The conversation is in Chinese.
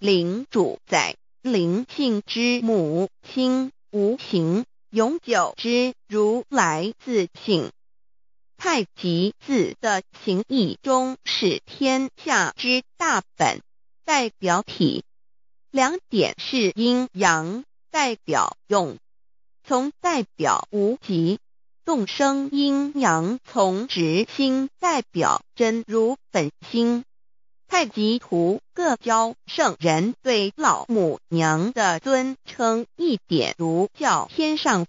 灵主宰，灵性之母亲，无形永久之如来自性。太极字的形义中是天下之大本，代表体。两点是阴阳，代表用。从代表无极，动生阴阳，从直心代表真如本心。太极图，各教圣人对老母娘的尊称，一点如叫天上。